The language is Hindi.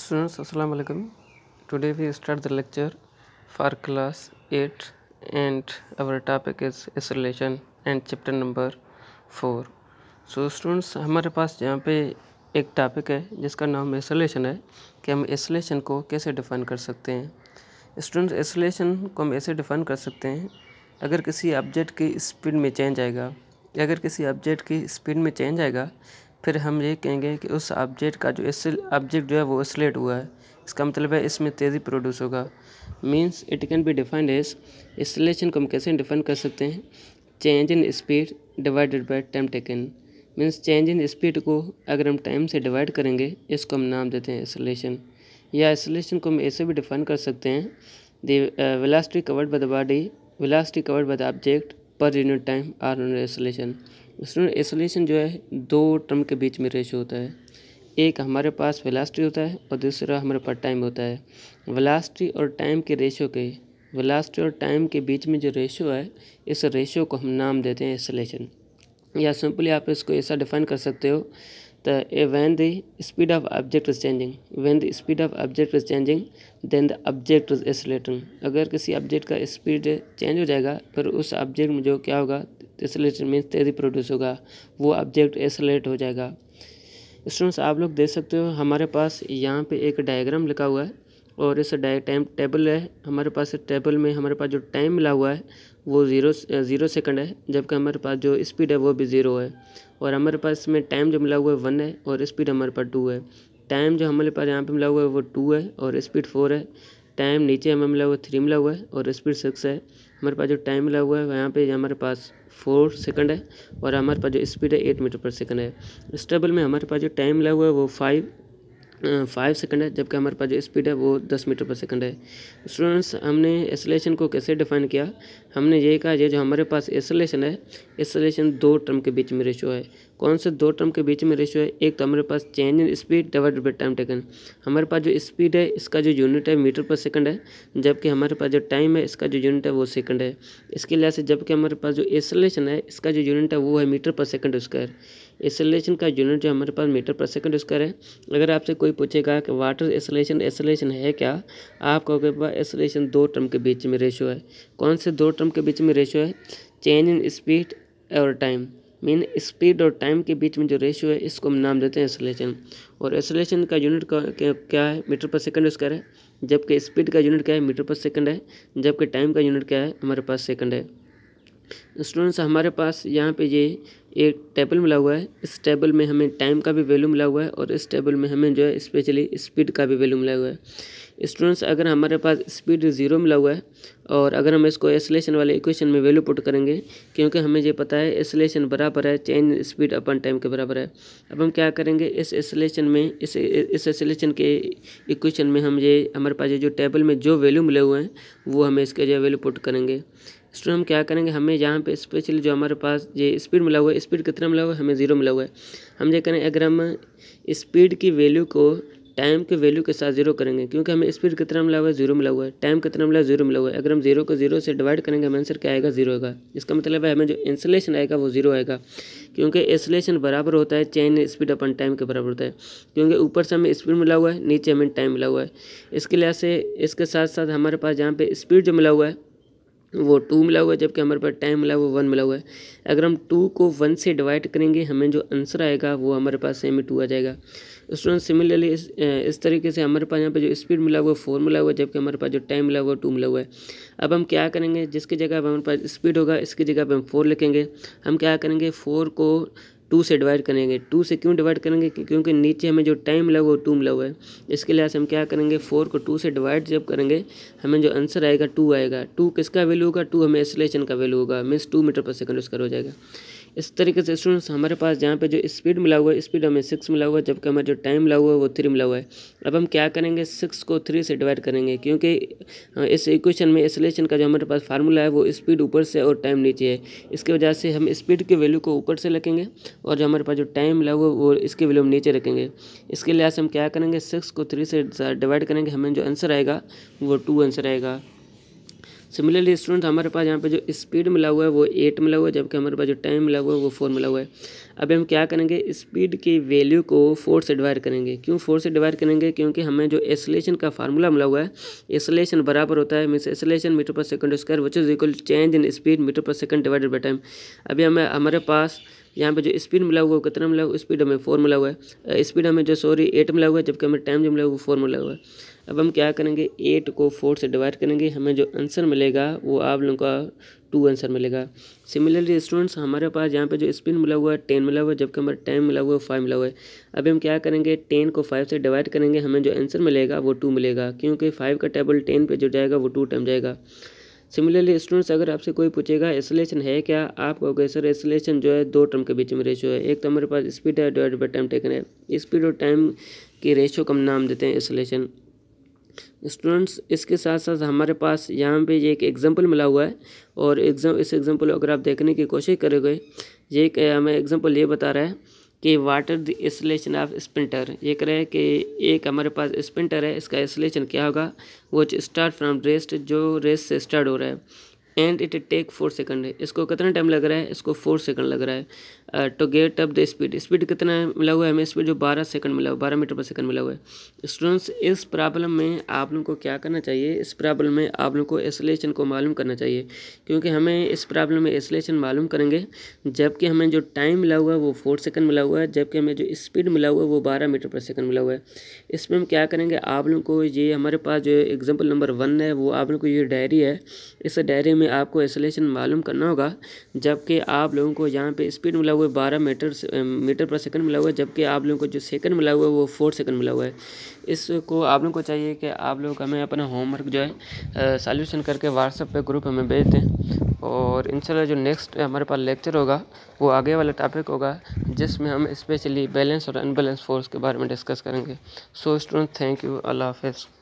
स्टूडेंट्स अस्सलाम वालेकुम today we start the lecture for class eight and our topic is isolation and chapter number four so students हमारे पास यहाँ पे एक टॉपिक है जिसका नाम एसोलेशन है कि हम एसोलेशन को कैसे डिफाइन कर सकते हैं स्टूडेंट्स एसोलेशन को हम ऐसे डिफाइन कर सकते हैं अगर किसी ऑब्जेक्ट की स्पीड में चेंज आएगा अगर किसी ऑब्जेक्ट की स्पीड में चेंज आएगा फिर हम ये कहेंगे कि उस ऑब्जेक्ट का जो इस ऑब्जेक्ट जो है वो स्लेट हुआ है इसका मतलब है इसमें तेज़ी प्रोड्यूस होगा means it can be defined as acceleration को हम कैसे डिफाइन कर सकते हैं change in speed divided by time taken means change in speed को अगर हम टाइम से डिवाइड करेंगे इसको हम नाम देते हैं इसलेशन या इसलेशन को हम ऐसे भी डिफाइन कर सकते हैं the covered by the body velocity covered by the object पर यूनिट टाइम आर इसलेशन उसमें एसोलेशन जो है दो टर्म के बीच में रेशो होता है एक हमारे पास वेलासिटी होता है और दूसरा हमारे पास टाइम होता है वेलासिटी और टाइम के रेशो के वेलासिटी और टाइम के बीच में जो रेशो है इस रेशो को हम नाम देते हैं एसोलेशन या सिंपली आप इसको ऐसा डिफाइन कर सकते हो a when the speed of object is changing when the speed of object is changing then the object is accelerating अगर किसी ऑब्जेक्ट का स्पीड चेंज हो जाएगा फिर उस ऑब्जेक्ट में जो क्या होगा तो एसलेशन मीन्स तेजी प्रोड्यूस होगा वो ऑब्जेक्ट एसलेट हो जाएगा स्टूडेंट्स आप लोग देख सकते हो हमारे पास यहाँ पे एक डायग्राम लिखा हुआ है और इस टाइम टेबल है हमारे पास टेबल में हमारे पास जो टाइम मिला हुआ है वो ज़ीरो ज़ीरो सेकंड है जबकि हमारे पास जो स्पीड है वो भी ज़ीरो है और हमारे पास इसमें टाइम जो मिला हुआ है वन है और स्पीड हमारे पास टू है टाइम जो हमारे पास यहाँ पे मिला हुआ है वो टू है और स्पीड फोर है टाइम नीचे हमें मिला हुआ थ्री मिला हुआ है और स्पीड सिक्स है हमारे पास जो टाइम मिला हुआ है यहाँ पे हमारे पास फोर सेकंड है और हमारे पास जो स्पीड है एट मीटर पर सेकंड है स्टेबल में हमारे पास जो टाइम मिला हुआ है वो फाइव फाइव सेकंड है जबकि हमारे पास जो स्पीड है वो दस मीटर पर सेकंड है स्टूडेंट्स हमने एसलेशन को कैसे डिफाइन किया हमने ये कहा जो हमारे पास एसलेशन है एसलेशन दो टर्म के बीच में रेशो है कौन से दो टर्म के बीच में रेशो है एक तो हमारे पास change in speed divide by time taken हमारे पास जो स्पीड है इसका जो यूनिट है मीटर पर सेकंड है जबकि हमारे पास जो टाइम है इसका जो यूनिट है वो सेकंड है इसके लिहाज से जबकि हमारे पास जो एसलेशन है इसका जो यूनिट है वो है metre per second square acceleration का यूनिट जो हमारे पास मीटर पर सेकंड स्क्वायर है अगर आपसे कोई पूछेगा कि वाटर एसलेशन एसलेशन है क्या आप कहोगे एसलेशन दो टर्म के बीच में रेशो है कौन से दो टर्म के बीच में रेशो है चेंज इन स्पीड और टाइम मीन स्पीड और टाइम के बीच में जो रेशियो है इसको हम नाम देते हैं एसोलेशन और एसोलेशन का यूनिट क्या है मीटर पर सेकंड स्क्वायर है जबकि स्पीड का यूनिट क्या है मीटर पर सेकंड है जबकि टाइम का यूनिट क्या है हमारे पास सेकंड है स्टूडेंट्स हमारे पास यहाँ पे ये एक टेबल मिला हुआ है इस टेबल में हमें टाइम का भी वैल्यू मिला हुआ है और इस टेबल में हमें जो है स्पेशली स्पीड का भी वैल्यू मिला हुआ है स्टूडेंट्स अगर हमारे पास स्पीड ज़ीरो मिला हुआ है और अगर हम इसको एसलेशन वाले इक्वेशन में वैल्यू पुट करेंगे क्योंकि हमें ये पता है एसलेशन बराबर है चेंज स्पीड अपन टाइम के बराबर है अब हम क्या करेंगे इस एसलेशन में इस इस एसलेशन के इक्वेशन में हम ये हमारे पास ये जो टेबल में जो वैल्यू मिले हुए हैं वो हमें इसके जो वैल्यू पुट करेंगे स्टूडेंट हम क्या करेंगे हमें यहाँ पे स्पेशली जो हमारे पास ये स्पीड मिला हुआ है स्पीड कितना मिला हुआ है हमें ज़ीरो मिला हुआ है हम ये करें अगर हम स्पीड की वैल्यू को टाइम के वैल्यू के साथ जीरो करेंगे क्योंकि हमें स्पीड कितना मिला हुआ है जीरो मिला हुआ है टाइम कितना मिला जीरो मिला हुआ है अगर हम जीरो को जीरो से डिवाइड करेंगे हमें आंसर क्या आएगा जीरो आएगा इसका मतलब है हमें जो इंसलेशन आएगा वो जीरो आएगा क्योंकि इंसलेशन बराबर होता है चेन स्पीड अपन टाइम के बराबर होता है क्योंकि ऊपर से हमें स्पीड मिला हुआ है नीचे हमें टाइम मिला हुआ है इसके लिहाज से इसके साथ साथ हमारे पास जहाँ पर स्पीड जो मिला हुआ है वो टू मिला हुआ है जबकि हमारे पास टाइम मिला हुआ वन मिला हुआ है अगर हम टू को वन से डिवाइड करेंगे हमें जो आंसर आएगा वो हमारे पास सेम टू आ जाएगा स्टूडेंट सिमिलरली इस तरीके से हमारे पास यहाँ पे जो स्पीड मिला हुआ है फोर मिला हुआ है जबकि हमारे पास जो टाइम मिला हुआ है टू मिला हुआ है अब हम क्या करेंगे जिसकी जगह पर हमारे पास स्पीड होगा इसकी जगह पर हम फोर लिखेंगे हम क्या करेंगे फोर को टू से डिवाइड करेंगे टू से क्यों डिवाइड करेंगे क्योंकि नीचे हमें जो टाइम मिला हुआ टू मिला हुआ है इसके लिहाज से हम क्या करेंगे फोर को टू से डिवाइड जब करेंगे हमें जो आंसर आएगा टू आएगा टू किसका वैल्यू होगा टू हमें एक्सलेशन का वैल्यू होगा means two metre per second उसका हो जाएगा इस तरीके से स्टूडेंट्स हमारे पास जहाँ पे जो स्पीड मिला हुआ है स्पीड हमें सिक्स मिला हुआ है जबकि हमें जो टाइम मिला हुआ है वो थ्री मिला हुआ है अब हम क्या करेंगे सिक्स को थ्री से डिवाइड करेंगे क्योंकि हाँ, इस इक्वेशन में एसलेशन का जो हमारे पास फार्मूला है वो स्पीड ऊपर से और टाइम नीचे है इसकी वजह से हम स्पीड की वैल्यू को ऊपर से रखेंगे और जो हमारे पास जो टाइम मिला हुआ वो इसके वैल्यू हम नीचे रखेंगे इसके लिहाज हम क्या करेंगे सिक्स को थ्री से डिवाइड करेंगे हमें जो आंसर आएगा वो टू आंसर आएगा सिमिलरली स्टूडेंट हमारे पास यहाँ पे जो स्पीड मिला हुआ है वो एट मिला हुआ है जबकि हमारे पास जो टाइम मिला हुआ है वो फोर मिला हुआ है अभी हम क्या करेंगे स्पीड की वैल्यू को फोर से डिवाइड करेंगे क्यों फोर से डिवाइड करेंगे क्योंकि हमें जो एसलेशन का फार्मूला मिला हुआ है एसलेशन बराबर होता है means acceleration metre per second square which is equal change in speed metre per second divided by time अभी हमें हमारे पास यहाँ पे जो स्पीड मिला हुआ है कितना मिला हुआ स्पीड हमें फोर मिला हुआ है स्पीड हमें जो सॉरी एट मिला हुआ है जबकि हमें टाइम जो मिला हुआ वो फोर मिला हुआ है अब हम क्या करेंगे एट को फोर से डिवाइड करेंगे हमें जो आंसर मिलेगा वो आप लोगों का टू आंसर मिलेगा सिमिलरली स्टूडेंट्स हमारे पास यहाँ पे जो स्पिन मिला हुआ है टेन मिला हुआ है जबकि हमारा टाइम मिला हुआ है फाइव मिला हुआ है अभी हम क्या करेंगे टेन को फाइव से डिवाइड करेंगे हमें जो आंसर मिलेगा वो टू मिलेगा क्योंकि फाइव का टेबल टेन पर जो जाएगा वो टू टाइम जाएगा सिमिलरली स्टूडेंट्स अगर आपसे कोई पूछेगा एसलेशन है क्या आप कहोगे सर एसलेशन जो है दो टर्म के बीच में रेशो है एक तो हमारे पास स्पीड है डिवाइड बाई टाइम टेकन है स्पीड और टाइम की रेशो हम नाम देते हैं एसलेशन स्टूडेंट्स इसके साथ साथ हमारे पास यहाँ पे ये एक एग्जांपल मिला हुआ है और एग्जाम इस एग्जांपल अगर आप देखने की कोशिश करोगे ये एक हमें एग्जांपल ये बता रहा है कि water the acceleration of sprinter ये कह रहे हैं कि एक हमारे पास स्प्रिंटर है इसका इंसलेशन क्या होगा वो स्टार्ट फ्रॉम रेस्ट जो रेस से स्टार्ट हो रहा है and it take four second है इसको कितना टाइम लग रहा है इसको फोर सेकंड लग रहा है टू तो get up the speed speed कितना मिला हुआ है हमें स्पीड जो बारह सेकंड मिला हुआ बारह मीटर पर सेकंड मिला हुआ है स्टूडेंट्स इस प्रॉब्लम में आप लोग को क्या करना चाहिए इस प्रॉब्लम में आप लोगों को एसलेशन को मालूम करना चाहिए क्योंकि हमें इस प्रॉब्लम में एसलेशन मालूम करेंगे जबकि हमें जो टाइम मिला हुआ है वो फोर सेकंड मिला हुआ है जबकि हमें जो स्पीड मिला हुआ है वो बारह मीटर पर सेकंड मिला हुआ है इसमें हम क्या करेंगे आप लोगों को ये हमारे पास जो एग्जाम्पल नंबर वन है वो आप लोग को ये डायरी है इस डायरी में आपको एसलेशन मालूम करना होगा जबकि आप लोगों को यहाँ पर स्पीड मिला हुआ हुआ है बारह मीटर मीटर पर सेकंड मिला हुआ है जबकि आप लोगों को जो सेकंड मिला हुआ है वो फोर सेकंड मिला हुआ है इसको आप लोगों को चाहिए कि आप लोग हमें अपना होमवर्क जो है सॉल्यूशन करके व्हाट्सएप पे ग्रुप हमें भेज दें और इन जो नेक्स्ट हमारे पास लेक्चर होगा वो आगे वाला टॉपिक होगा जिसमें हम इस्पेशली बैलेंस और अनबैलेंस फोर्स के बारे में डिस्कस करेंगे सो स्टूडेंट थैंक यू अल्लाह हाफ़